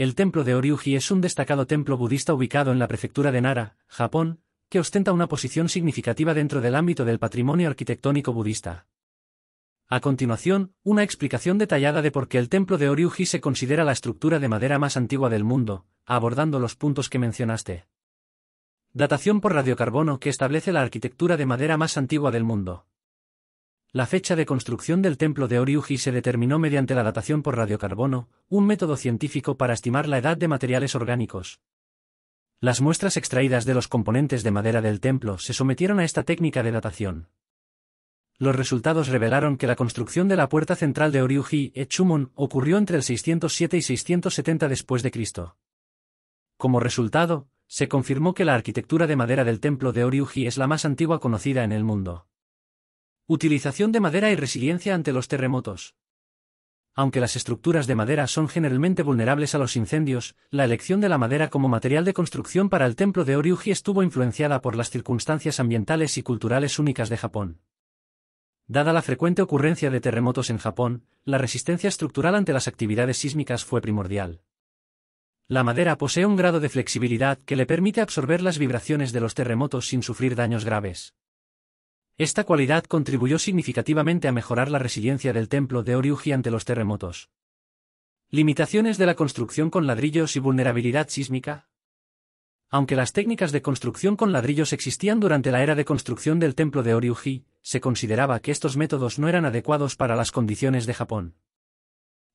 El templo de Oryuji es un destacado templo budista ubicado en la prefectura de Nara, Japón, que ostenta una posición significativa dentro del ámbito del patrimonio arquitectónico budista. A continuación, una explicación detallada de por qué el templo de Oryuji se considera la estructura de madera más antigua del mundo, abordando los puntos que mencionaste. Datación por radiocarbono que establece la arquitectura de madera más antigua del mundo. La fecha de construcción del templo de Oryuji se determinó mediante la datación por radiocarbono, un método científico para estimar la edad de materiales orgánicos. Las muestras extraídas de los componentes de madera del templo se sometieron a esta técnica de datación. Los resultados revelaron que la construcción de la puerta central de Oriuji Echumon ocurrió entre el 607 y 670 d.C. Como resultado, se confirmó que la arquitectura de madera del templo de Oryuji es la más antigua conocida en el mundo. Utilización de madera y resiliencia ante los terremotos. Aunque las estructuras de madera son generalmente vulnerables a los incendios, la elección de la madera como material de construcción para el templo de Oryuji estuvo influenciada por las circunstancias ambientales y culturales únicas de Japón. Dada la frecuente ocurrencia de terremotos en Japón, la resistencia estructural ante las actividades sísmicas fue primordial. La madera posee un grado de flexibilidad que le permite absorber las vibraciones de los terremotos sin sufrir daños graves. Esta cualidad contribuyó significativamente a mejorar la resiliencia del templo de Oryuji ante los terremotos. Limitaciones de la construcción con ladrillos y vulnerabilidad sísmica. Aunque las técnicas de construcción con ladrillos existían durante la era de construcción del templo de Oryuji, se consideraba que estos métodos no eran adecuados para las condiciones de Japón.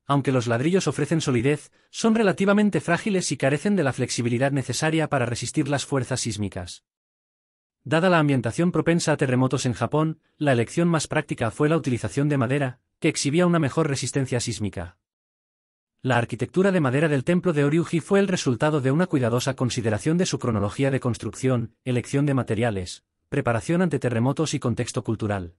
Aunque los ladrillos ofrecen solidez, son relativamente frágiles y carecen de la flexibilidad necesaria para resistir las fuerzas sísmicas. Dada la ambientación propensa a terremotos en Japón, la elección más práctica fue la utilización de madera, que exhibía una mejor resistencia sísmica. La arquitectura de madera del templo de Oryuji fue el resultado de una cuidadosa consideración de su cronología de construcción, elección de materiales, preparación ante terremotos y contexto cultural.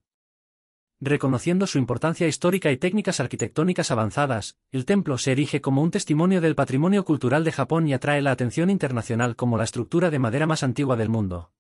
Reconociendo su importancia histórica y técnicas arquitectónicas avanzadas, el templo se erige como un testimonio del patrimonio cultural de Japón y atrae la atención internacional como la estructura de madera más antigua del mundo.